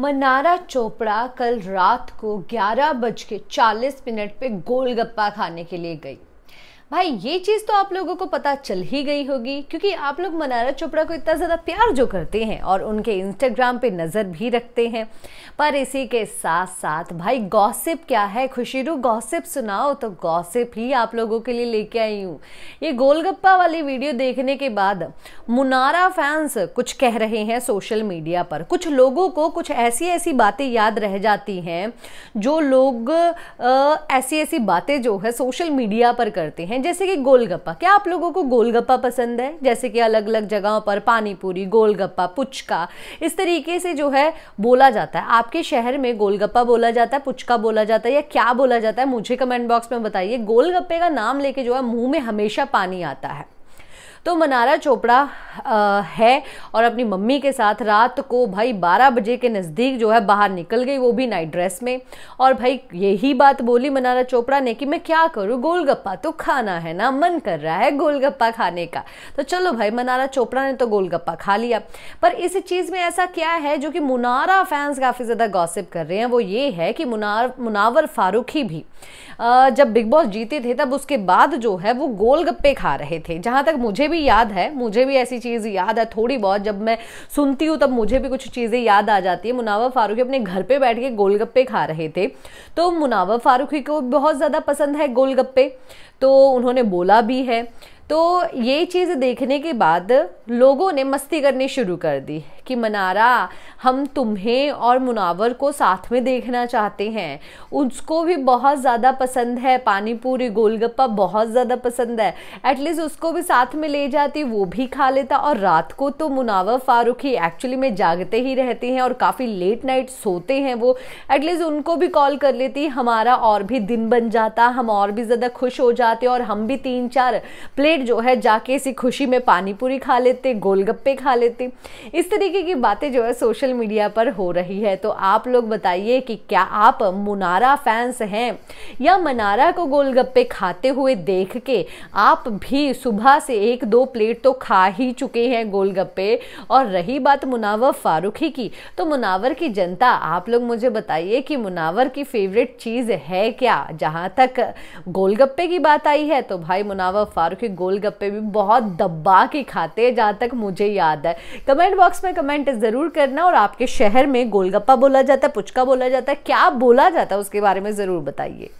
मनारा चोपड़ा कल रात को ग्यारह बज के चालीस मिनट पर गोलगप्पा खाने के लिए गई भाई ये चीज़ तो आप लोगों को पता चल ही गई होगी क्योंकि आप लोग मनारा चोपड़ा को इतना ज़्यादा प्यार जो करते हैं और उनके इंस्टाग्राम पे नज़र भी रखते हैं पर इसी के साथ साथ भाई गॉसिप क्या है खुशीरू गॉसिप सुनाओ तो गॉसिप ही आप लोगों के लिए लेके आई हूँ ये गोलगप्पा वाली वीडियो देखने के बाद मुनारा फैंस कुछ कह रहे हैं सोशल मीडिया पर कुछ लोगों को कुछ ऐसी ऐसी बातें याद रह जाती हैं जो लोग ऐसी ऐसी बातें जो है सोशल मीडिया पर करते हैं हैं जैसे कि गोलगप्पा क्या आप लोगों को गोलगप्पा पसंद है जैसे कि अलग अलग जगहों पर पानीपुरी गोलगप्पा पुचका इस तरीके से जो है बोला जाता है आपके शहर में गोलगप्पा बोला जाता है पुचका बोला जाता है या क्या बोला जाता है मुझे कमेंट बॉक्स में बताइए गोलगप्पे का नाम लेके जो है मुंह में हमेशा पानी आता है तो मनारा चोपड़ा आ, है और अपनी मम्मी के साथ रात को भाई 12 बजे के नज़दीक जो है बाहर निकल गई वो भी नाइट ड्रेस में और भाई यही बात बोली मनारा चोपड़ा ने कि मैं क्या करूँ गोलगप्पा तो खाना है ना मन कर रहा है गोलगप्पा खाने का तो चलो भाई मनारा चोपड़ा ने तो गोलगप्पा खा लिया पर इस चीज़ में ऐसा क्या है जो कि मुनारा फैंस काफ़ी ज़्यादा गॉसिप कर रहे हैं वो ये है कि मुनार मुनावर फारूकी भी जब बिग बॉस जीते थे तब उसके बाद जो है वो गोलगप्पे खा रहे थे जहाँ तक मुझे भी याद है मुझे भी ऐसी चीज़ याद है थोड़ी बहुत जब मैं सुनती हूँ तब मुझे भी कुछ चीज़ें याद आ जाती है मुनावर फारूकी अपने घर पे बैठ के गोलगप्पे खा रहे थे तो मुनावर फारूकी को बहुत ज़्यादा पसंद है गोलगप्पे तो उन्होंने बोला भी है तो ये चीज़ देखने के बाद लोगों ने मस्ती करनी शुरू कर दी कि मनारा हम तुम्हें और मुनावर को साथ में देखना चाहते हैं उसको भी बहुत ज़्यादा पसंद है पानी पूरी गोलगप्पा बहुत ज़्यादा पसंद है एटलीस्ट उसको भी साथ में ले जाती वो भी खा लेता और रात को तो मुनावर ही एक्चुअली में जागते ही रहते हैं और काफ़ी लेट नाइट सोते हैं वो एटलीस्ट उनको भी कॉल कर लेती हमारा और भी दिन बन जाता हम और भी ज़्यादा खुश हो जाते और हम भी तीन चार प्लेट पेट जो है जाके इसी खुशी में पानी पूरी खा लेते गोलगप्पे खा लेते इस तरीके की बातें जो है सोशल मीडिया पर हो रही है तो आप लोग बताइए कि क्या आप मुनारा फैंस हैं या मनारा को गोलगप्पे खाते हुए देख के आप भी सुबह से एक दो प्लेट तो खा ही चुके हैं गोलगप्पे और रही बात मुनावर फारूखी की तो मुनावर की जनता आप लोग मुझे बताइए कि मुनावर की फेवरेट चीज़ है क्या जहाँ तक गोलगप्पे की बात आई है तो भाई मुनावर फारूखी गोल गोलगप्पे भी बहुत दबा के खाते हैं जहाँ तक मुझे याद है कमेंट बॉक्स में कमेंट ज़रूर करना और आपके शहर में गोलगप्पा बोला जाता है पुचका बोला जाता है क्या बोला जाता है उसके बारे में ज़रूर बताइए